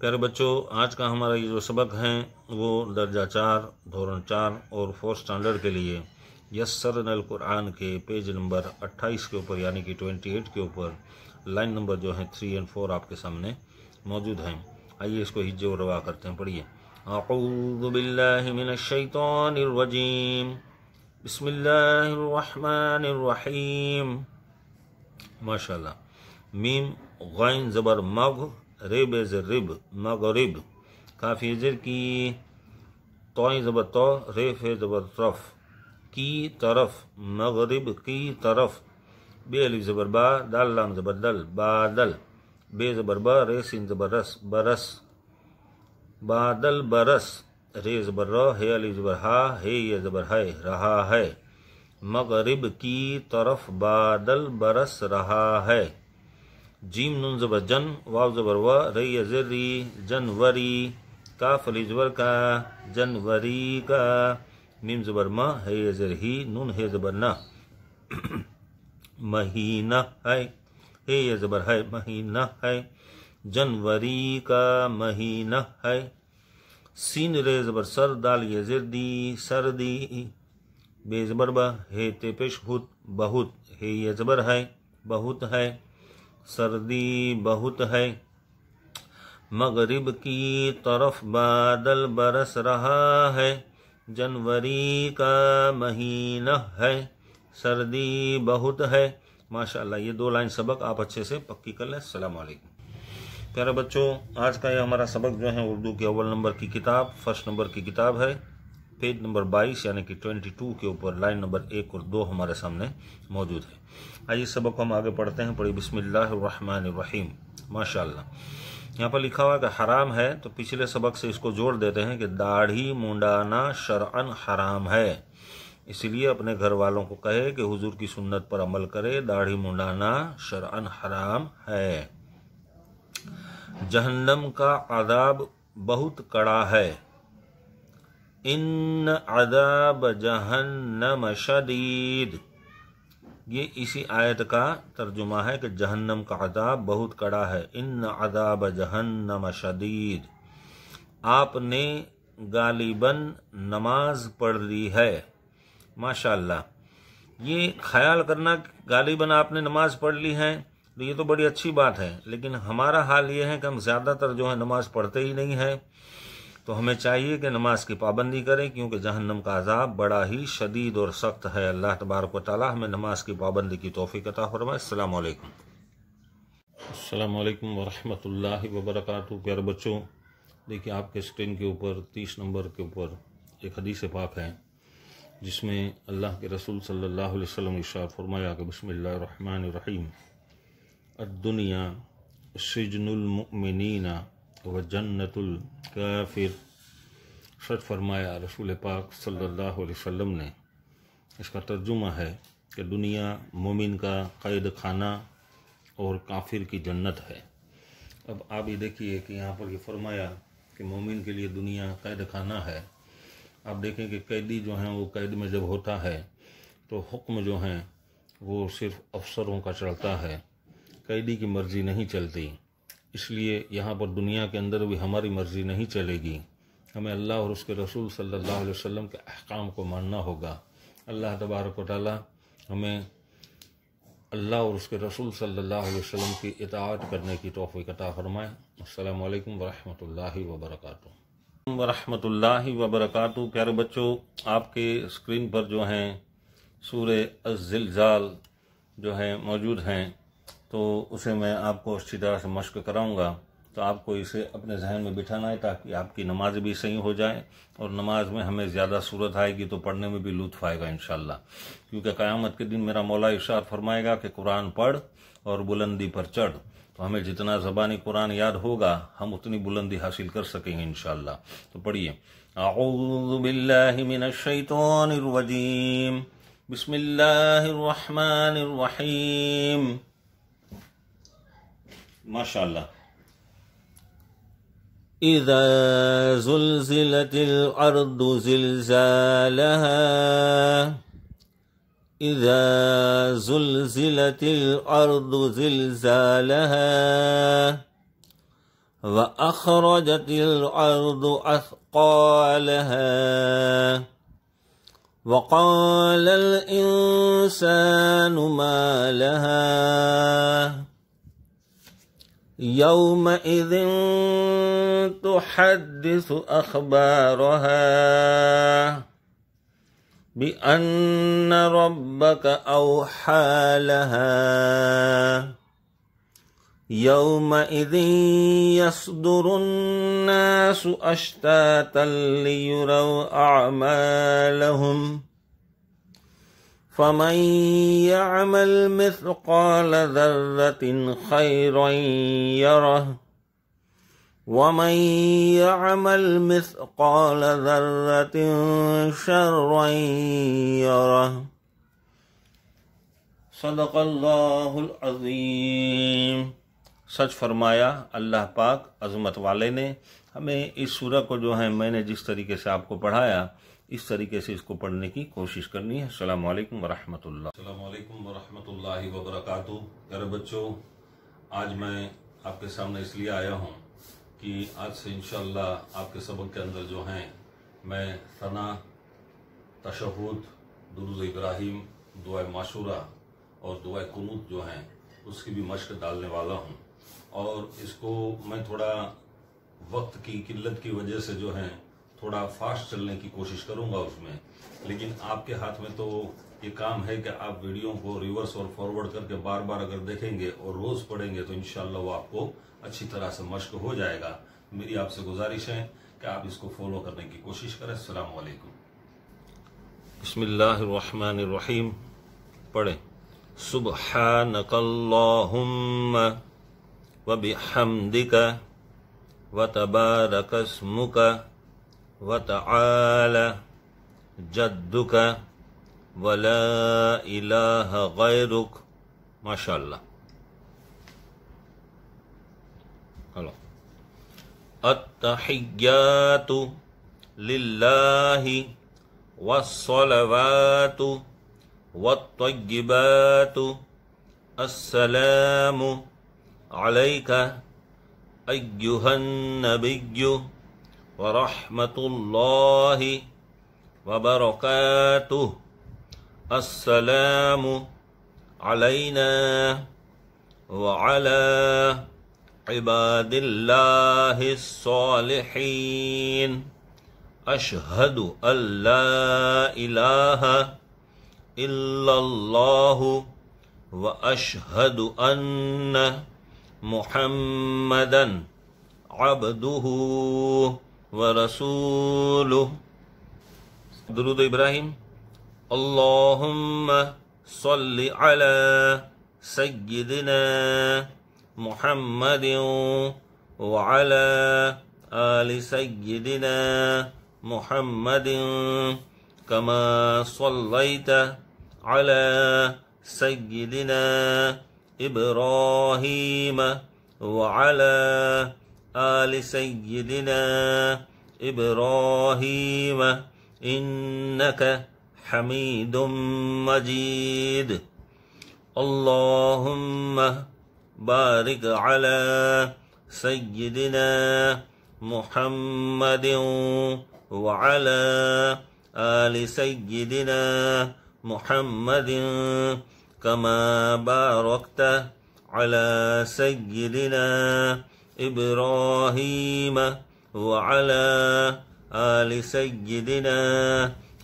प्यारे बच्चों आज का हमारा ये जो सबक है वो दर्जा चार धोरण चार और फोर्थ स्टैंडर्ड के लिए यस सर नल कुरान के पेज नंबर 28 के ऊपर यानी कि 28 के ऊपर लाइन नंबर जो है थ्री एंड फोर आपके सामने मौजूद हैं आइए इसको हिज्जो रवा करते हैं पढ़िए आऊबिल्लिमिनशैतरजीम माशा मीम गैन ज़बर मग रिब इज़ रिब मगरिब काफ़ी इज़र की तो ज़बर तो रेफ ज़बर रफ़ की तरफ मगरिब की तरफ बे अली ज़बर बा दाल लाम ज़बर दल बादल बे ज़बर बा रे सिन ज़बर रस बरस बादल बरस रे ज़बर र हे अली ज़बर हा हे ये ज़बर है रहा है मगरिब की तरफ बादल बरस रहा है जीम नुन ज़बर जन वाव ज़बर व रई ज़र्री जनवरी का फलीजबर का जनवरी का मीम ज़बर म है अजर ही नून है ज़बर न महीना है हे ये ज़बर है महीना है जनवरी का महीना है सीन रे ज़बर सर दाल ये जर ज़िरदी सर्दी बेज़बर बे ब हे ते पेश बहुत बहुत हे ये ज़बर है बहुत है सर्दी बहुत है मगरिब की तरफ बादल बरस रहा है जनवरी का महीना है सर्दी बहुत है माशाल्लाह ये दो लाइन सबक आप अच्छे से पक्की कर लें अलैक्म प्यारे बच्चों आज का ये हमारा सबक जो है उर्दू के अव्वल नंबर की किताब फर्स्ट नंबर की किताब है पेज नंबर 22 यानी कि 22 के ऊपर लाइन नंबर एक और दो हमारे सामने मौजूद है आइए सबक हम आगे पढ़ते हैं पढ़ी बसमिल्लाम माशा यहाँ पर लिखा हुआ है कि हराम है तो पिछले सबक से इसको जोड़ देते हैं कि दाढ़ी मुंडाना शरअन हराम है इसलिए अपने घर वालों को कहे कि हुजूर की सुन्नत पर अमल करे दाढ़ी मुंडाना शरअन हराम है जहन्नम का आदाब बहुत कड़ा है इन अदाब जहन्नम शदीद ये इसी आयत का तर्जुमा है कि जहन्नम का अदाब बहुत कड़ा है इन अदाब जहन्नम शदीद आपने गालिबन नमाज पढ़ ली है माशाल्लाह ये ख्याल करना गालिबन आपने नमाज पढ़ ली है तो ये तो बड़ी अच्छी बात है लेकिन हमारा हाल ये है कि हम ज़्यादातर जो है नमाज़ पढ़ते ही नहीं हैं तो हमें चाहिए कि नमाज की पाबंदी करें क्योंकि जहन्नम का अजाब बड़ा ही शदीद और सख्त है अल्लाह तबारक ताली हमें नमाज की पाबंदी की तोफ़ी कता फरमाए असलम अल्लाम वरहमल वबरक प्यार बच्चों देखिए आपके स्क्रीन के ऊपर तीस नंबर के ऊपर एक हदीस पाक है जिसमें अल्लाह के रसूल सल्लल्लाहु अलैहि वसल्लम फरमाया कि बसमिल्लर रहीम अदुनिया सजनमिन व जन्नतुल काफिर सच फरमाया रसूल पाक सल्लल्लाहु अलैहि वसल्लम ने इसका तर्जुमा है कि दुनिया मोमिन का कैद खाना और काफिर की जन्नत है अब आप ये देखिए कि यहाँ पर ये फरमाया कि मोमिन के लिए दुनिया कैद खाना है आप देखें कि कैदी जो हैं वो कैद में जब होता है तो हुक्म जो हैं वो सिर्फ अफसरों का चलता है कैदी की मर्ज़ी नहीं चलती इसलिए यहाँ पर दुनिया के अंदर भी हमारी मर्ज़ी नहीं चलेगी हमें अल्लाह और उसके रसूल सल्लल्लाहु अलैहि वसल्लम के अहकाम को मानना होगा अल्लाह तबारक ताली हमें अल्लाह और उसके रसूल सल्लल्लाहु अलैहि वसल्लम की इताअत करने की तोफ़ी कता फ़रमाएँ अल्लाम वरहमल वबरक वरहमल वबरक प्यारे बच्चों आपके स्क्रीन पर जो हैं सूर अज़िलज़ाल जो हैं मौजूद हैं तो उसे मैं आपको अच्छी तरह से मश्क कराऊंगा तो आपको इसे अपने जहन में बिठाना है ताकि आपकी नमाज भी सही हो जाए और नमाज में हमें ज़्यादा सूरत आएगी तो पढ़ने में भी लुत्फ आएगा इन क्योंकि क़्यामत के दिन मेरा मौला इशार फरमाएगा कि कुरान पढ़ और बुलंदी पर चढ़ तो हमें जितना ज़बानी कुरान याद होगा हम उतनी बुलंदी हासिल कर सकेंगे इन तो पढ़िए बिस्मिल्लाहिर्रहमानिर्रहीम बसमिल्लर ما شاء الله إذا زلزلت الأرض زلزالها إذا زلزلت الأرض زلزالها وأخرجت الأرض أثقالها وقال الإنسان ما لها يومئذ تحدث أخبارها بأن ربك أوحى لها يومئذ يصدر الناس أشتاتا ليروا أعمالهم فمن يعمل مثقال ذرة خيرا يره ومن يعمل مثقال ذرة شرا يره صدق الله العظيم سچ فرمایا اللہ پاک عظمت والے نے हमें इस सूरह को जो है मैंने जिस तरीके से आपको पढ़ाया इस तरीके से इसको पढ़ने की कोशिश करनी है अल्लाम वरहमल अल्लाम वरहमल वबरक अरे बच्चों आज मैं आपके सामने इसलिए आया हूँ कि आज से इन आपके सबक के अंदर जो हैं मैं सना तशहुद दुरुज इब्राहिम दुआ माशूरा और दुआ कुनूत जो हैं उसकी भी मशक डालने वाला हूँ और इसको मैं थोड़ा वक्त की किल्लत की वजह से जो है थोड़ा फास्ट चलने की कोशिश करूंगा उसमें लेकिन आपके हाथ में तो ये काम है कि आप वीडियो को रिवर्स और फॉरवर्ड करके बार बार अगर देखेंगे और रोज पढ़ेंगे तो इनशाला वो आपको अच्छी तरह से मश्क हो जाएगा मेरी आपसे गुजारिश है कि आप इसको फॉलो करने की कोशिश करें अलैक्म बसमीम पढ़े सुबह नकल्ला وتبارك اسمك وتعالى جدك ولا إله غيرك ما شاء الله التحيات لله والصلوات والطيبات السلام عليك أيها النبي ورحمة الله وبركاته السلام علينا وعلى عباد الله الصالحين أشهد أن لا إله إلا الله وأشهد أن محمدا عبده ورسوله درود إبراهيم اللهم صل على سيدنا محمد وعلى آل سيدنا محمد كما صليت على سيدنا إبراهيم وعلى آل سيدنا إبراهيم إنك حميد مجيد اللهم بارك على سيدنا محمد وعلى آل سيدنا محمد كما باركت على سيدنا إبراهيم وعلى آل سيدنا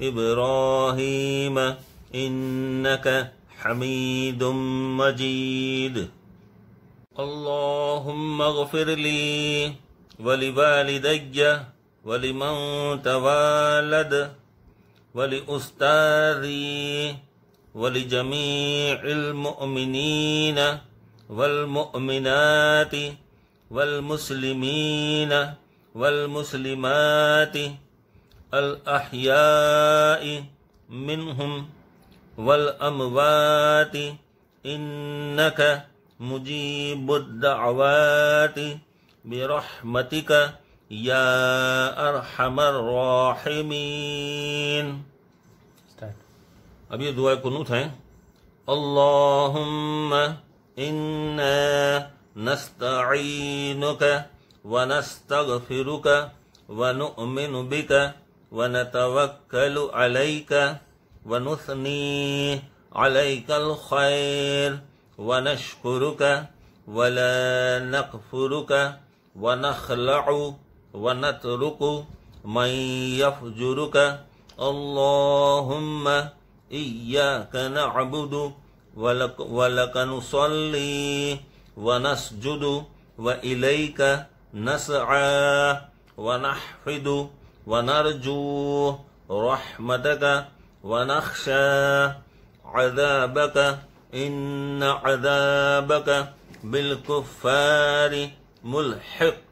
إبراهيم إنك حميد مجيد اللهم اغفر لي ولوالدي ولمن توالد ولأستاذي ولجميع المؤمنين والمؤمنات والمسلمين والمسلمات الأحياء منهم والأموات إنك مجيب الدعوات برحمتك يا أرحم الراحمين اب یہ دعا قنوت ہیں اللهم انا نستعينك ونستغفرك ونؤمن بك ونتوكل عليك ونثني عليك الخير ونشكرك ولا نغفرك ونخلع ونترك من يفجرك اللهم إياك نعبد ولك, ولك نصلي ونسجد وإليك نسعى ونحفد ونرجو رحمتك ونخشى عذابك إن عذابك بالكفار ملحق